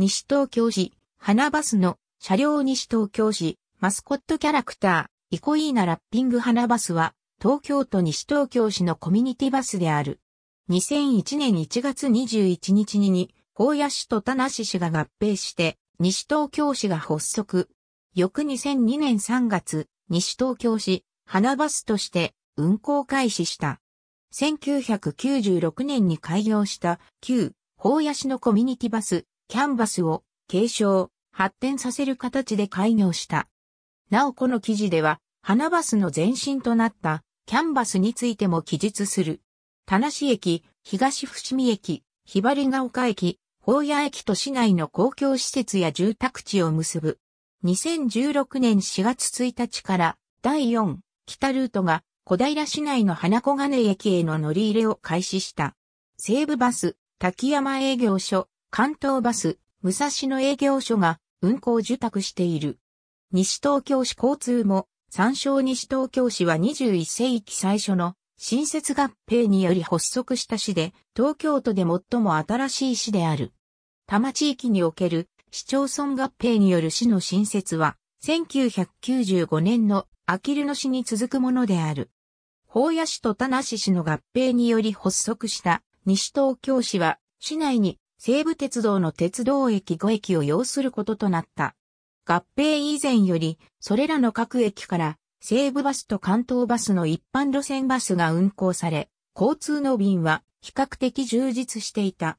西東京市、花バスの車両西東京市、マスコットキャラクター、イコイーナラッピング花バスは、東京都西東京市のコミュニティバスである。2001年1月21日に、高野市と田無市が合併して、西東京市が発足。翌2002年3月、西東京市、花バスとして運行開始した。1996年に開業した旧、法野市のコミュニティバス、キャンバスを継承、発展させる形で開業した。なおこの記事では、花バスの前身となったキャンバスについても記述する。田無駅、東伏見駅、ひばりが丘駅、宝屋駅と市内の公共施設や住宅地を結ぶ。2016年4月1日から第4北ルートが小平市内の花小金駅への乗り入れを開始した。西武バス、滝山営業所、関東バス、武蔵野営業所が運行受託している。西東京市交通も、参照西東京市は21世紀最初の新設合併により発足した市で、東京都で最も新しい市である。多摩地域における市町村合併による市の新設は、1995年の秋きる野市に続くものである。法屋市と田無市の合併により発足した西東京市は、市内に西武鉄道の鉄道駅5駅を要することとなった。合併以前より、それらの各駅から、西武バスと関東バスの一般路線バスが運行され、交通の便は比較的充実していた。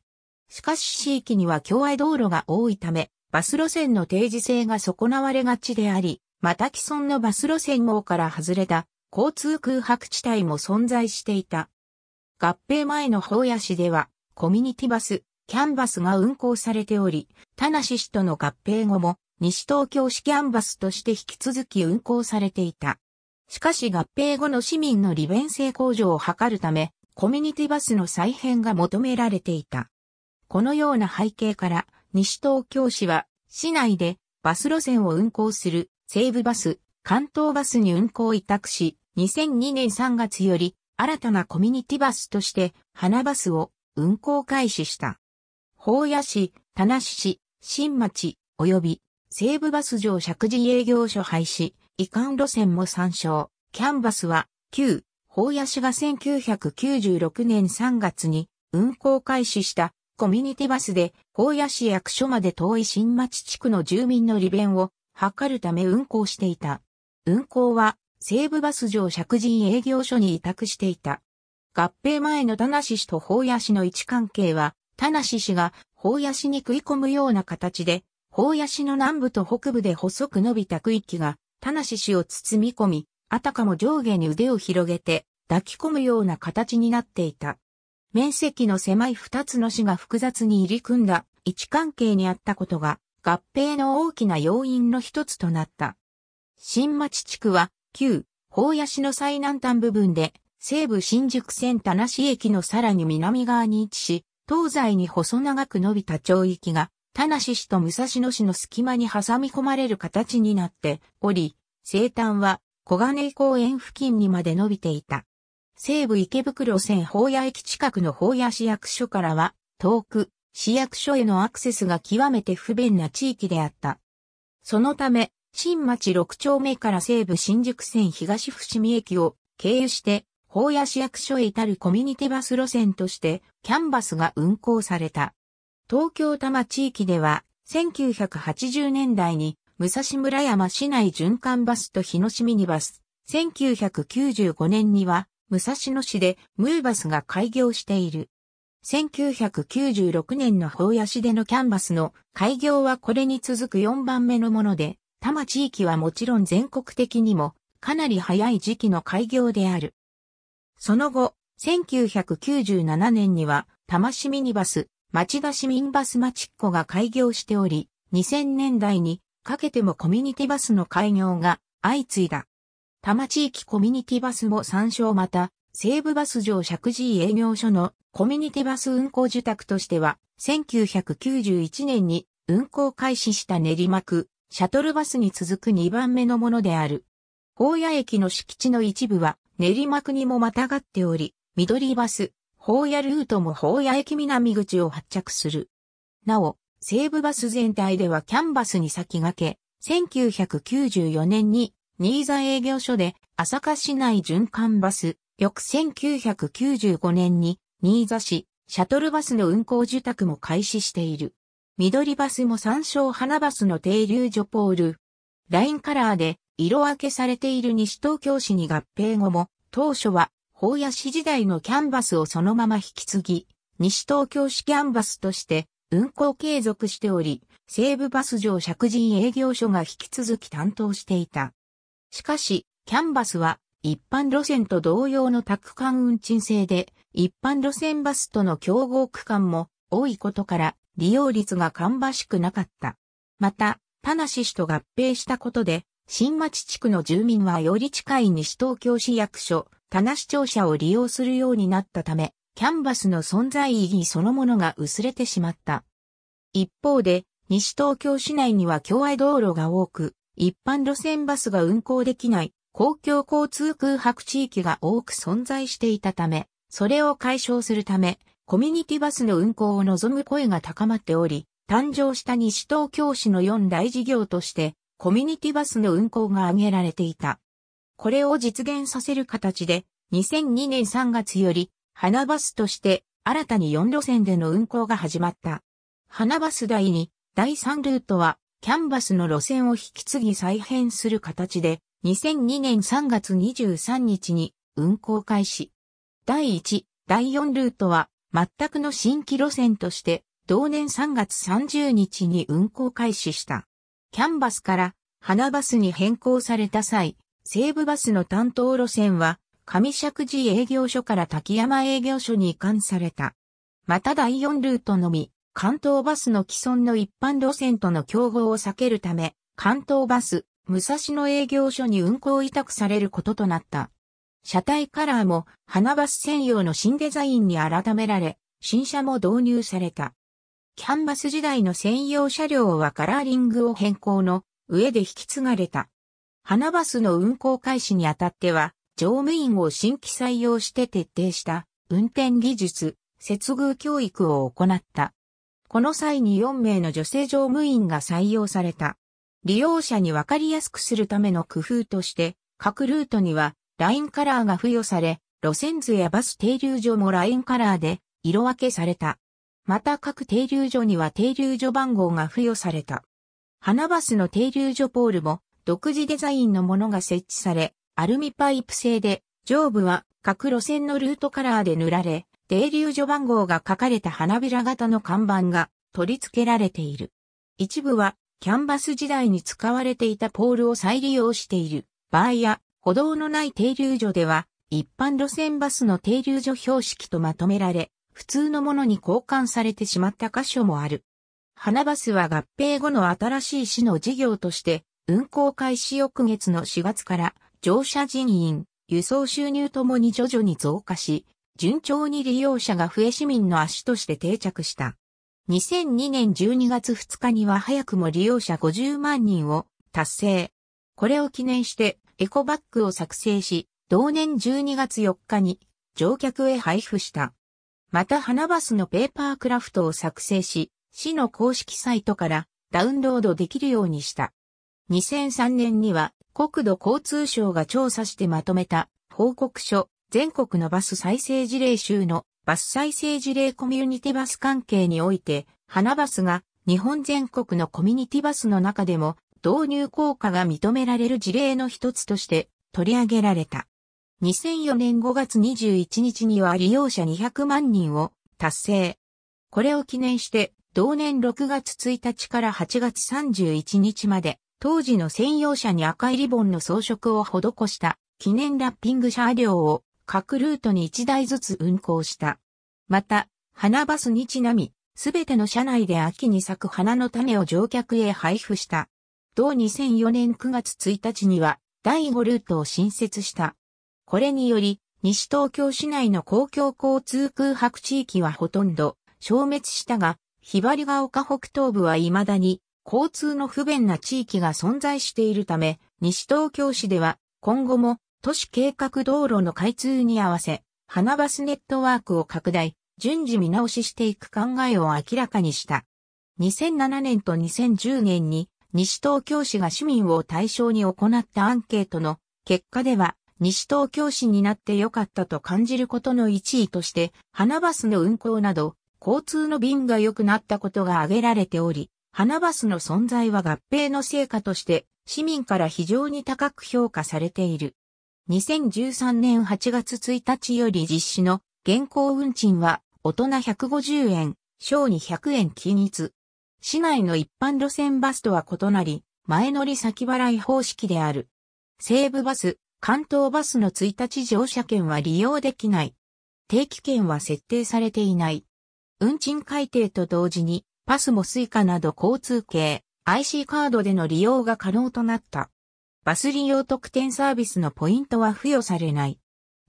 しかし地域には共愛道路が多いため、バス路線の定時性が損なわれがちであり、また既存のバス路線網から外れた交通空白地帯も存在していた。合併前の法屋市では、コミュニティバス、キャンバスが運行されており、田無市との合併後も西東京市キャンバスとして引き続き運行されていた。しかし合併後の市民の利便性向上を図るため、コミュニティバスの再編が求められていた。このような背景から、西東京市は、市内でバス路線を運行する西武バス、関東バスに運行委託し、2002年3月より新たなコミュニティバスとして花バスを運行開始した。法屋市、田無市、新町、及び西武バス上石寺営業所廃止、移管路線も参照。キャンバスは、旧、法屋市が1996年3月に運行開始したコミュニティバスで、法屋市役所まで遠い新町地区の住民の利便を図るため運行していた。運行は、西武バス上石寺営業所に委託していた。合併前の田無市と法屋市の位置関係は、田無氏が、法野市に食い込むような形で、法屋市の南部と北部で細く伸びた区域が、田無氏を包み込み、あたかも上下に腕を広げて、抱き込むような形になっていた。面積の狭い二つの市が複雑に入り組んだ位置関係にあったことが、合併の大きな要因の一つとなった。新町地区は、旧、法屋市の最南端部分で、西部新宿線田無駅のさらに南側に位置し、東西に細長く伸びた町域が、田無市と武蔵野市の隙間に挟み込まれる形になっており、西端は小金井公園付近にまで伸びていた。西武池袋線法屋駅近くの法屋市役所からは、遠く、市役所へのアクセスが極めて不便な地域であった。そのため、新町六丁目から西武新宿線東伏見駅を経由して法屋市役所へ至るコミュニティバス路線としてキャンバスが運行された。東京多摩地域では1980年代に武蔵村山市内循環バスと日野市ミニバス、1995年には武蔵野市でムーバスが開業している。1996年の法屋市でのキャンバスの開業はこれに続く4番目のもので、多摩地域はもちろん全国的にもかなり早い時期の開業である。その後、1997年には、多摩市ミニバス、町田市民バス町っ子が開業しており、2000年代にかけてもコミュニティバスの開業が相次いだ。多摩地域コミュニティバスも参照また、西武バス上石寺営業所のコミュニティバス運行受託としては、1991年に運行開始した練馬区、シャトルバスに続く2番目のものである。大谷駅の敷地の一部は、練馬区にもまたがっており、緑バス、法屋ルートも法屋駅南口を発着する。なお、西武バス全体ではキャンバスに先駆け、1994年に新座営業所で朝霞市内循環バス、翌1995年に新座市シャトルバスの運行受託も開始している。緑バスも参照花バスの停留所ポール。ラインカラーで色分けされている西東京市に合併後も、当初は、法屋市時代のキャンバスをそのまま引き継ぎ、西東京市キャンバスとして運行継続しており、西武バス上借人営業所が引き続き担当していた。しかし、キャンバスは一般路線と同様の宅間運賃制で、一般路線バスとの競合区間も多いことから利用率が芳しくなかった。また、田無市と合併したことで、新町地区の住民はより近い西東京市役所、田無庁舎を利用するようになったため、キャンバスの存在意義そのものが薄れてしまった。一方で、西東京市内には共愛道路が多く、一般路線バスが運行できない公共交通空白地域が多く存在していたため、それを解消するため、コミュニティバスの運行を望む声が高まっており、誕生した西東京市の4大事業として、コミュニティバスの運行が挙げられていた。これを実現させる形で、2002年3月より、花バスとして新たに4路線での運行が始まった。花バス第2、第3ルートは、キャンバスの路線を引き継ぎ再編する形で、2002年3月23日に運行開始。第1、第4ルートは、全くの新規路線として、同年3月30日に運行開始した。キャンバスから花バスに変更された際、西武バスの担当路線は、上石寺営業所から滝山営業所に移管された。また第4ルートのみ、関東バスの既存の一般路線との競合を避けるため、関東バス、武蔵野営業所に運行委託されることとなった。車体カラーも花バス専用の新デザインに改められ、新車も導入された。キャンバス時代の専用車両はカラーリングを変更の上で引き継がれた。花バスの運行開始にあたっては、乗務員を新規採用して徹底した運転技術、接遇教育を行った。この際に4名の女性乗務員が採用された。利用者にわかりやすくするための工夫として、各ルートにはラインカラーが付与され、路線図やバス停留所もラインカラーで色分けされた。また各停留所には停留所番号が付与された。花バスの停留所ポールも独自デザインのものが設置され、アルミパイプ製で、上部は各路線のルートカラーで塗られ、停留所番号が書かれた花びら型の看板が取り付けられている。一部はキャンバス時代に使われていたポールを再利用している場合や歩道のない停留所では一般路線バスの停留所標識とまとめられ、普通のものに交換されてしまった箇所もある。花バスは合併後の新しい市の事業として、運行開始翌月の4月から乗車人員、輸送収入ともに徐々に増加し、順調に利用者が増え市民の足として定着した。2002年12月2日には早くも利用者50万人を達成。これを記念してエコバッグを作成し、同年12月4日に乗客へ配布した。また花バスのペーパークラフトを作成し、市の公式サイトからダウンロードできるようにした。2003年には国土交通省が調査してまとめた報告書全国のバス再生事例集のバス再生事例コミュニティバス関係において、花バスが日本全国のコミュニティバスの中でも導入効果が認められる事例の一つとして取り上げられた。2004年5月21日には利用者200万人を達成。これを記念して、同年6月1日から8月31日まで、当時の専用車に赤いリボンの装飾を施した記念ラッピング車両を各ルートに1台ずつ運行した。また、花バスにちなみ、すべての車内で秋に咲く花の種を乗客へ配布した。同2004年9月1日には、第5ルートを新設した。これにより、西東京市内の公共交通空白地域はほとんど消滅したが、ひばりが丘北東部は未だに交通の不便な地域が存在しているため、西東京市では今後も都市計画道路の開通に合わせ、花バスネットワークを拡大、順次見直ししていく考えを明らかにした。2007年と2010年に西東京市が市民を対象に行ったアンケートの結果では西東京市になって良かったと感じることの一位として、花バスの運行など、交通の便が良くなったことが挙げられており、花バスの存在は合併の成果として、市民から非常に高く評価されている。2013年8月1日より実施の現行運賃は大人150円、小200円均一。市内の一般路線バスとは異なり、前乗り先払い方式である。西武バス、関東バスの1日乗車券は利用できない。定期券は設定されていない。運賃改定と同時に、パスもスイカなど交通系、IC カードでの利用が可能となった。バス利用特典サービスのポイントは付与されない。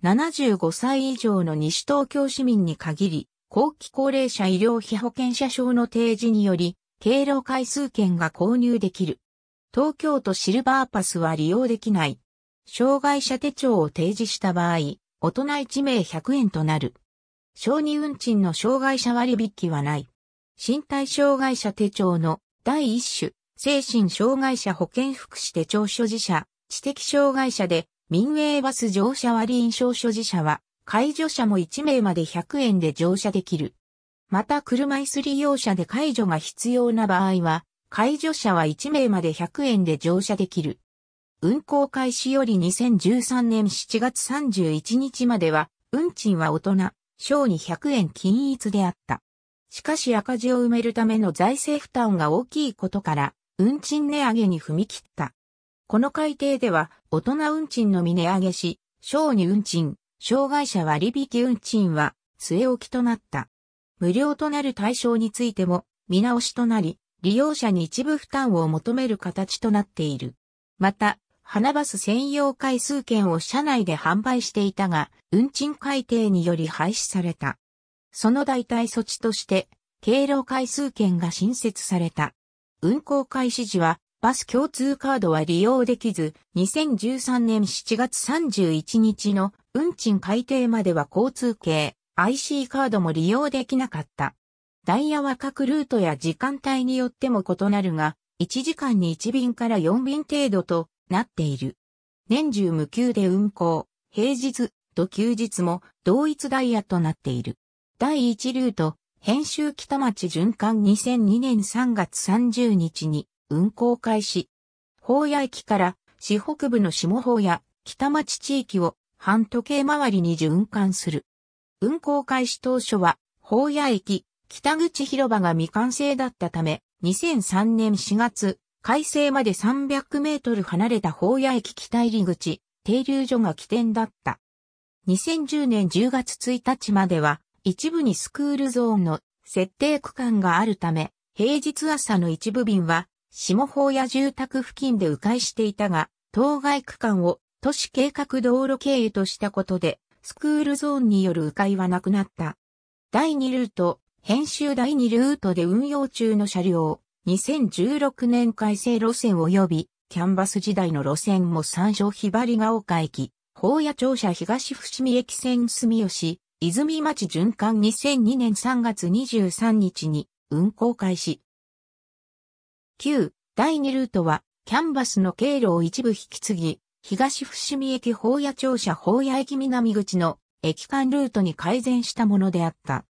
75歳以上の西東京市民に限り、後期高齢者医療費保険者証の提示により、経路回数券が購入できる。東京都シルバーパスは利用できない。障害者手帳を提示した場合、大人1名100円となる。小児運賃の障害者割引はない。身体障害者手帳の第一種、精神障害者保健福祉手帳所持者、知的障害者で民営バス乗車割印証所持者は、介助者も1名まで100円で乗車できる。また車椅子利用者で介助が必要な場合は、介助者は1名まで100円で乗車できる。運行開始より2013年7月31日までは、運賃は大人、小200円均一であった。しかし赤字を埋めるための財政負担が大きいことから、運賃値上げに踏み切った。この改定では、大人運賃のみ値上げし、小に運賃、障害者割引運賃は据え置きとなった。無料となる対象についても見直しとなり、利用者に一部負担を求める形となっている。また、花バス専用回数券を車内で販売していたが、運賃改定により廃止された。その代替措置として、経路回数券が新設された。運行開始時は、バス共通カードは利用できず、2013年7月31日の運賃改定までは交通系 IC カードも利用できなかった。ダイヤは各ルートや時間帯によっても異なるが、1時間に1便から4便程度となっている。年中無休で運行、平日と休日も同一ダイヤとなっている。第一ルート、編集北町循環2002年3月30日に運行開始。法屋駅から市北部の下法屋、北町地域を半時計回りに循環する。運行開始当初は、法屋駅、北口広場が未完成だったため、2003年4月、海西まで300メートル離れた宝屋駅北入り口、停留所が起点だった。2010年10月1日までは、一部にスクールゾーンの設定区間があるため、平日朝の一部便は、下宝や住宅付近で迂回していたが、当該区間を都市計画道路経由としたことで、スクールゾーンによる迂回はなくなった。第2ルート、編集第2ルートで運用中の車両、2016年改正路線及びキャンバス時代の路線も参照ひばりが丘駅、法屋庁舎東伏見駅線住吉、泉町循環2002年3月23日に運行開始。9、第2ルートは、キャンバスの経路を一部引き継ぎ、東伏見駅法屋庁舎法屋駅南口の駅間ルートに改善したものであった。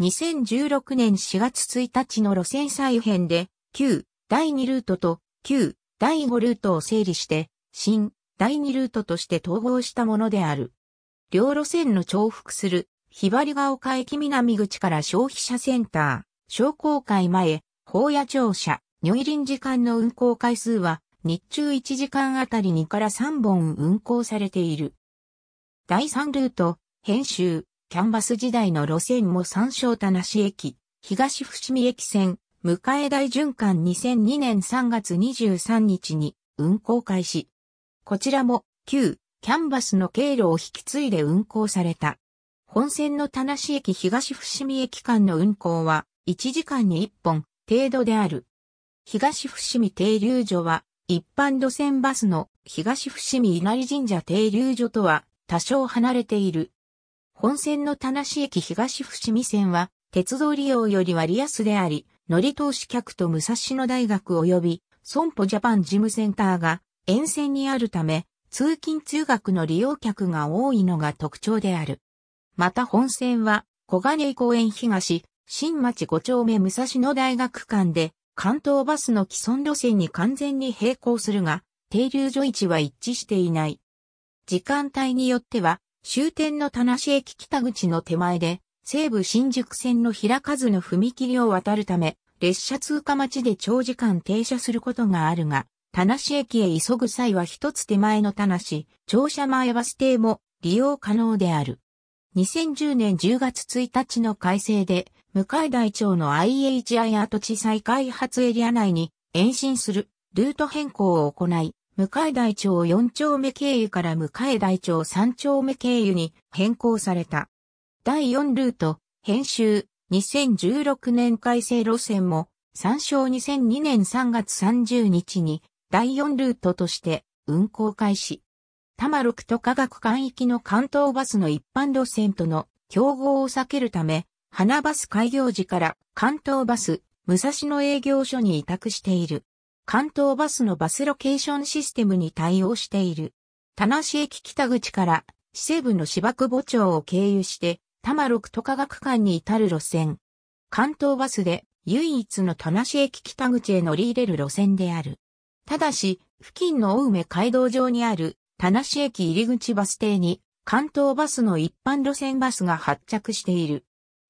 2016年4月1日の路線再編で、旧第2ルートと旧第5ルートを整理して、新第2ルートとして統合したものである。両路線の重複する、ひばりが丘駅南口から消費者センター、商工会前、法屋庁舎、如意林時間の運行回数は、日中1時間あたり2から3本運行されている。第3ルート、編集、キャンバス時代の路線も参照田無駅、東伏見駅線、迎え大循環2002年3月23日に運行開始。こちらも旧キャンバスの経路を引き継いで運行された。本線の田無駅東伏見駅間の運行は1時間に1本程度である。東伏見停留所は一般路線バスの東伏見稲荷神社停留所とは多少離れている本線の田無駅東伏見線は、鉄道利用より割安であり、乗り通し客と武蔵野大学及び、損保ジャパン事務センターが沿線にあるため、通勤通学の利用客が多いのが特徴である。また本線は、小金井公園東、新町五丁目武蔵野大学間で、関東バスの既存路線に完全に並行するが、停留所位置は一致していない。時間帯によっては、終点の田無駅北口の手前で、西武新宿線の開かずの踏切を渡るため、列車通過待ちで長時間停車することがあるが、田無駅へ急ぐ際は一つ手前の田無、乗車前バス停も利用可能である。2010年10月1日の改正で、向台町の IHI 跡地再開発エリア内に延伸するルート変更を行い、向台町4丁目経由から向台町3丁目経由に変更された。第4ルート、編集、2016年改正路線も、参照2002年3月30日に、第4ルートとして運行開始。多摩六都科学間域の関東バスの一般路線との競合を避けるため、花バス開業時から関東バス、武蔵野営業所に委託している。関東バスのバスロケーションシステムに対応している。田無駅北口から市西部の芝久保町を経由して、多摩六都科学館に至る路線。関東バスで唯一の田無駅北口へ乗り入れる路線である。ただし、付近の青梅街道上にある田無駅入口バス停に関東バスの一般路線バスが発着している。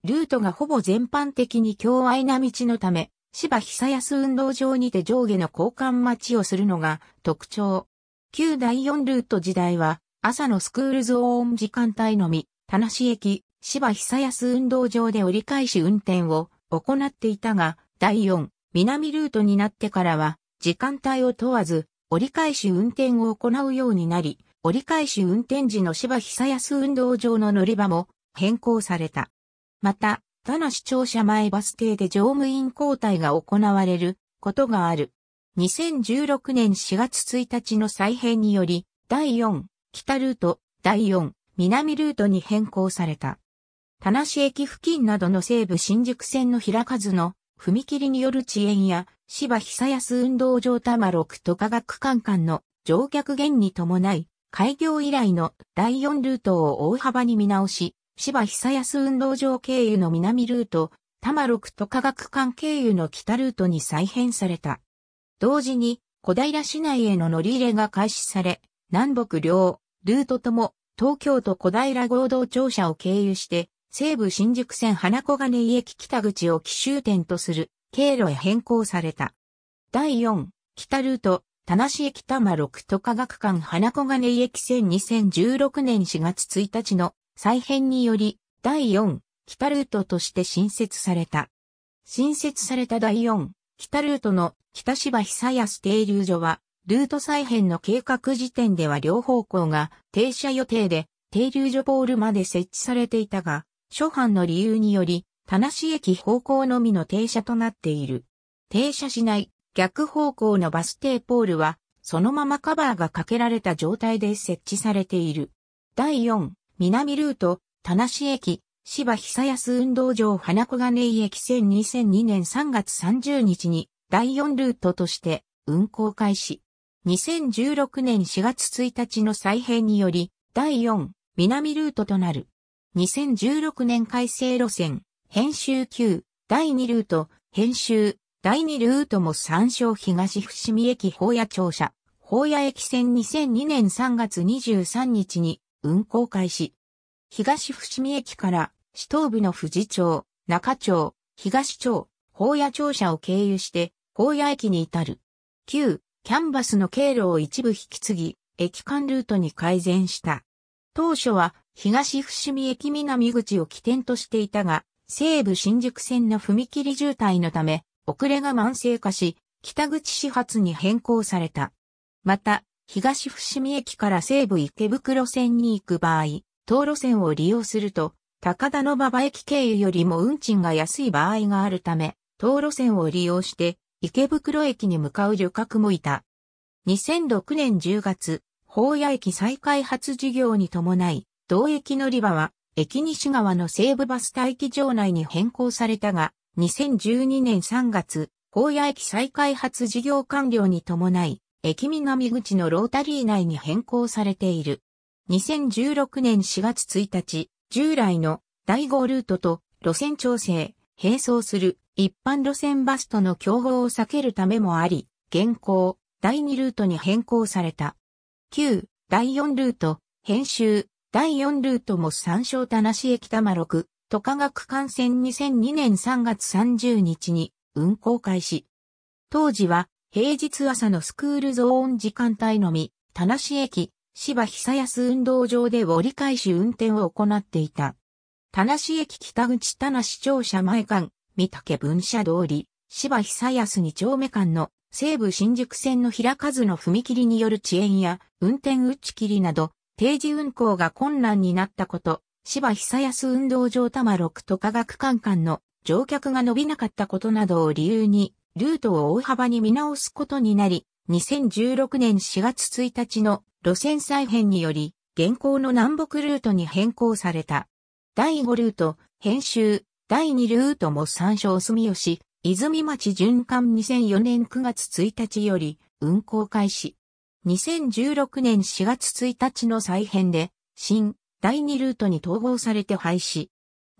ルートがほぼ全般的に狭隘な道のため、芝久康運動場にて上下の交換待ちをするのが特徴。旧第4ルート時代は、朝のスクールゾーン時間帯のみ、田無駅、芝久康運動場で折り返し運転を行っていたが、第4、南ルートになってからは、時間帯を問わず、折り返し運転を行うようになり、折り返し運転時の芝久康運動場の乗り場も変更された。また、の視聴者前バス停で乗務員交代が行われることがある。2016年4月1日の再編により、第4、北ルート、第4、南ルートに変更された。田無駅付近などの西武新宿線の平数の踏切による遅延や芝久安運動場多摩6都科学館間の乗客減に伴い、開業以来の第4ルートを大幅に見直し、芝久安運動場経由の南ルート、多摩六都科学館経由の北ルートに再編された。同時に、小平市内への乗り入れが開始され、南北両、ルートとも、東京都小平合同庁舎を経由して、西武新宿線花小金井駅北口を奇襲点とする経路へ変更された。第4、北ルート、田無駅多摩六都科学館花小金井駅線2016年4月1日の再編により、第4、北ルートとして新設された。新設された第4、北ルートの北芝久安停留所は、ルート再編の計画時点では両方向が停車予定で、停留所ポールまで設置されていたが、初版の理由により、田無駅方向のみの停車となっている。停車しない逆方向のバス停ポールは、そのままカバーがかけられた状態で設置されている。第4、南ルート、田無駅、芝久安運動場花小金井駅線2002年3月30日に第4ルートとして運行開始。2016年4月1日の再編により、第4、南ルートとなる。2016年改正路線、編集9、第2ルート、編集、第2ルートも参照東伏見駅法屋庁舎、法屋駅線2002年3月23日に運行開始。東伏見駅から市東部の富士町、中町、東町、高野庁舎を経由して高野駅に至る。旧、キャンバスの経路を一部引き継ぎ、駅間ルートに改善した。当初は東伏見駅南口を起点としていたが、西武新宿線の踏切渋滞のため、遅れが慢性化し、北口始発に変更された。また、東伏見駅から西武池袋線に行く場合、当路線を利用すると、高田の馬場駅経由よりも運賃が安い場合があるため、当路線を利用して池袋駅に向かう旅客もいた。2006年10月、宝屋駅再開発事業に伴い、同駅乗り場は、駅西側の西武バス待機場内に変更されたが、2012年3月、宝屋駅再開発事業完了に伴い、駅南口のロータリー内に変更されている。2016年4月1日、従来の第5ルートと路線調整、並走する一般路線バスとの競合を避けるためもあり、現行第2ルートに変更された。旧第4ルート、編集第4ルートも参照田無駅玉6、都科学幹線2002年3月30日に運行開始。当時は平日朝のスクールゾーン時間帯のみ、田無駅、芝久安運動場で折り返し運転を行っていた。田無駅北口田無庁舎前間、三竹分社通り、芝久安二丁目間の西武新宿線の平数の踏切による遅延や運転打ち切りなど、定時運行が困難になったこと、芝久安運動場多摩六都科学館間の乗客が伸びなかったことなどを理由に、ルートを大幅に見直すことになり、2016年4月1日の路線再編により、現行の南北ルートに変更された。第5ルート、編集、第2ルートも参照住吉、泉町循環2004年9月1日より運行開始。2016年4月1日の再編で、新、第2ルートに統合されて廃止。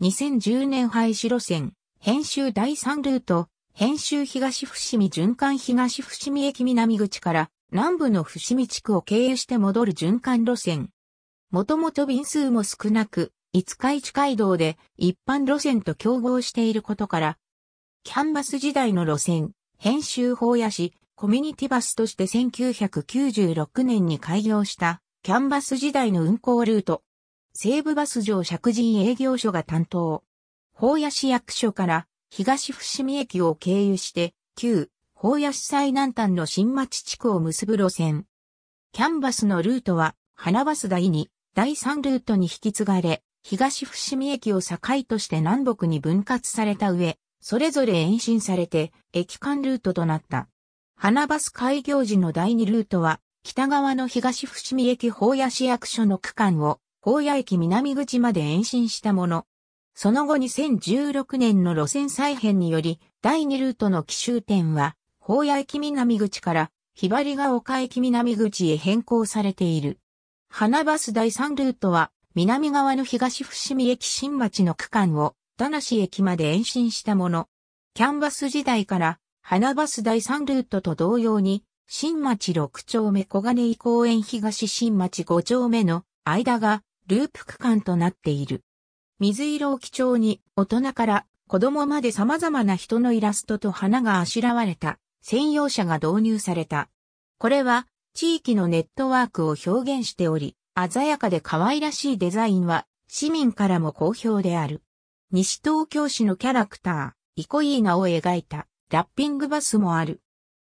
2010年廃止路線、編集第3ルート、編集東伏見循環東伏見駅南口から南部の伏見地区を経由して戻る循環路線。もともと便数も少なく、五日市街道で一般路線と競合していることから、キャンバス時代の路線、編集法やし、コミュニティバスとして1996年に開業したキャンバス時代の運行ルート、西部バス上石神営業所が担当。法屋市役所から東伏見駅を経由して、旧、法屋市最南端の新町地区を結ぶ路線。キャンバスのルートは、花バス第2、第3ルートに引き継がれ、東伏見駅を境として南北に分割された上、それぞれ延伸されて、駅間ルートとなった。花バス開業時の第2ルートは、北側の東伏見駅法屋市役所の区間を、法屋駅南口まで延伸したもの。その後2016年の路線再編により、第2ルートの奇襲点は、宝屋駅南口から、ひばりが丘駅南口へ変更されている。花バス第3ルートは、南側の東伏見駅新町の区間を、田無駅まで延伸したもの。キャンバス時代から、花バス第3ルートと同様に、新町6丁目小金井公園東新町5丁目の間がループ区間となっている。水色を基調に、大人から子供まで様々な人のイラストと花があしらわれた専用車が導入された。これは地域のネットワークを表現しており、鮮やかで可愛らしいデザインは市民からも好評である。西東京市のキャラクター、イコイーナを描いたラッピングバスもある。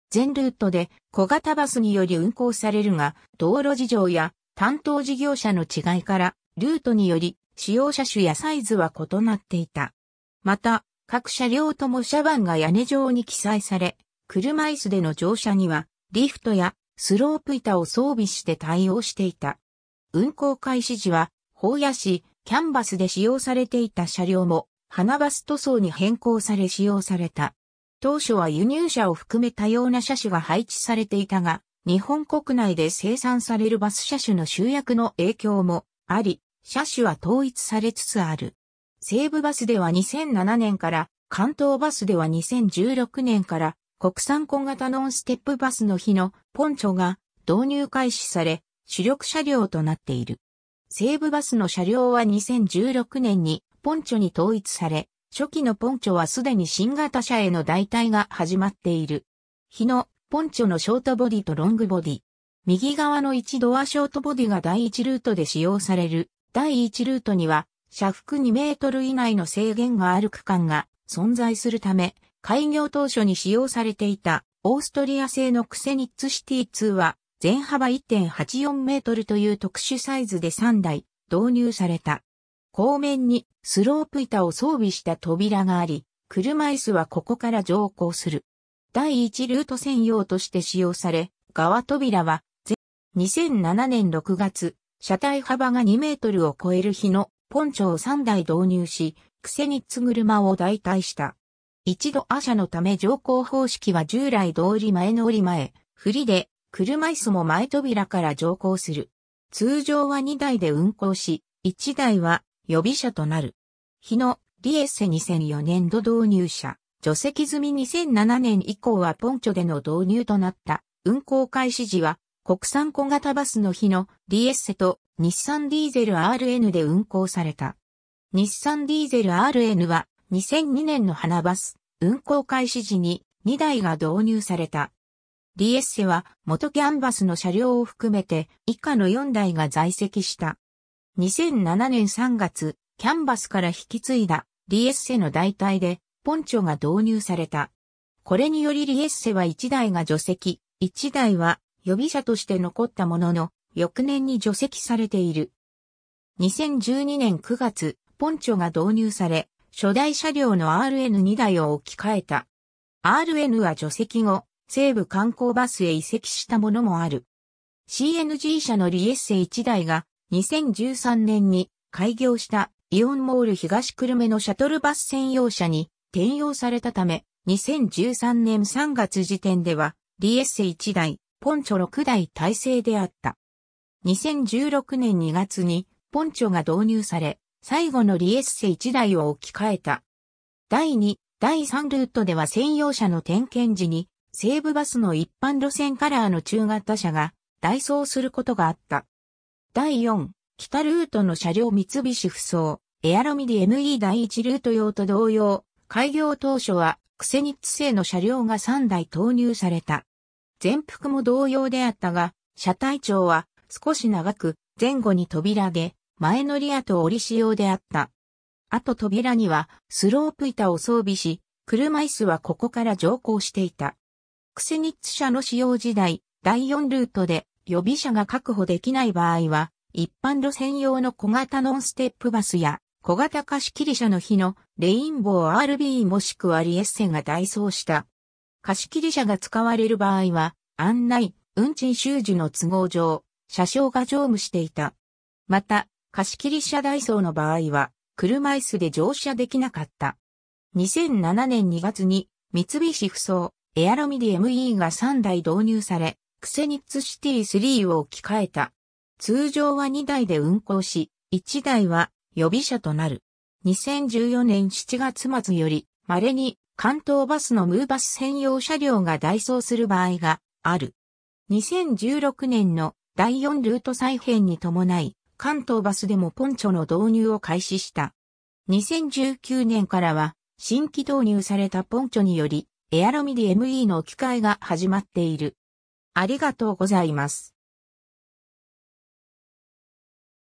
全ルートで小型バスにより運行されるが、道路事情や担当事業者の違いから、ルートにより使用車種やサイズは異なっていた。また、各車両とも車番が屋根上に記載され、車椅子での乗車には、リフトやスロープ板を装備して対応していた。運行開始時は、ーヤ市、キャンバスで使用されていた車両も、花バス塗装に変更され使用された。当初は輸入車を含め多様な車種が配置されていたが、日本国内で生産されるバス車種の集約の影響もあり、車種は統一されつつある。西武バスでは2007年から、関東バスでは2016年から、国産小型ノンステップバスの日のポンチョが導入開始され、主力車両となっている。西武バスの車両は2016年にポンチョに統一され、初期のポンチョはすでに新型車への代替が始まっている。日のポンチョのショートボディとロングボディ。右側の1ドアショートボディが第1ルートで使用される第1ルートには、車幅2メートル以内の制限がある区間が存在するため、開業当初に使用されていたオーストリア製のクセニッツシティ2は、全幅1.84メートルという特殊サイズで3台導入された。後面にスロープ板を装備した扉があり、車椅子はここから乗降する。第1ルート専用として使用され、側扉は、2007年6月、車体幅が2メートルを超える日のポンチョを3台導入し、クセニッツ車を代替した。一度ア車のため乗降方式は従来通り前乗り前、振りで、車椅子も前扉から乗降する。通常は2台で運行し、1台は予備車となる。日のリエッセ2004年度導入車、除籍済み2007年以降はポンチョでの導入となった。運行開始時は国産小型バスの日の D エッセと日産ディーゼル RN で運行された。日産ディーゼル RN は2002年の花バス運行開始時に2台が導入された。D エッセは元キャンバスの車両を含めて以下の4台が在籍した。2007年3月、キャンバスから引き継いだリエッセの代替でポンチョが導入された。これによりリエッセは1台が除籍、1台は予備者として残ったものの、翌年に除籍されている。2012年9月、ポンチョが導入され、初代車両の RN2 台を置き換えた。RN は除籍後、西部観光バスへ移籍したものもある。CNG 車のリエッセ1台が2013年に開業したイオンモール東久留米のシャトルバス専用車に転用されたため、2013年3月時点ではリエッセ1台、ポンチョ六代体制であった。2016年2月にポンチョが導入され、最後のリエッセ1台を置き換えた。第2、第3ルートでは専用車の点検時に、西武バスの一般路線カラーの中型車が代走することがあった。第4、北ルートの車両三菱不走、エアロミディ ME 第1ルート用と同様、開業当初はクセニッツ製の車両が3台投入された。全幅も同様であったが、車体長は少し長く前後に扉で前乗りやと折り仕様であった。あと扉にはスロープ板を装備し、車椅子はここから乗降していた。クセニッツ社の使用時代、第4ルートで予備車が確保できない場合は、一般路線用の小型ノンステップバスや小型貸し切り車の日のレインボー RB もしくはリエッセが代走した。貸切車が使われる場合は、案内、運賃収受の都合上、車掌が乗務していた。また、貸切車代ーの場合は、車椅子で乗車できなかった。2007年2月に、三菱不走、エアロミディ ME が3台導入され、クセニッツシティ3を置き換えた。通常は2台で運行し、1台は予備車となる。2014年7月末より、稀に関東バスのムーバス専用車両が代走する場合がある。2016年の第4ルート再編に伴い、関東バスでもポンチョの導入を開始した。2019年からは、新規導入されたポンチョにより、エアロミディ ME の機会が始まっている。ありがとうございます。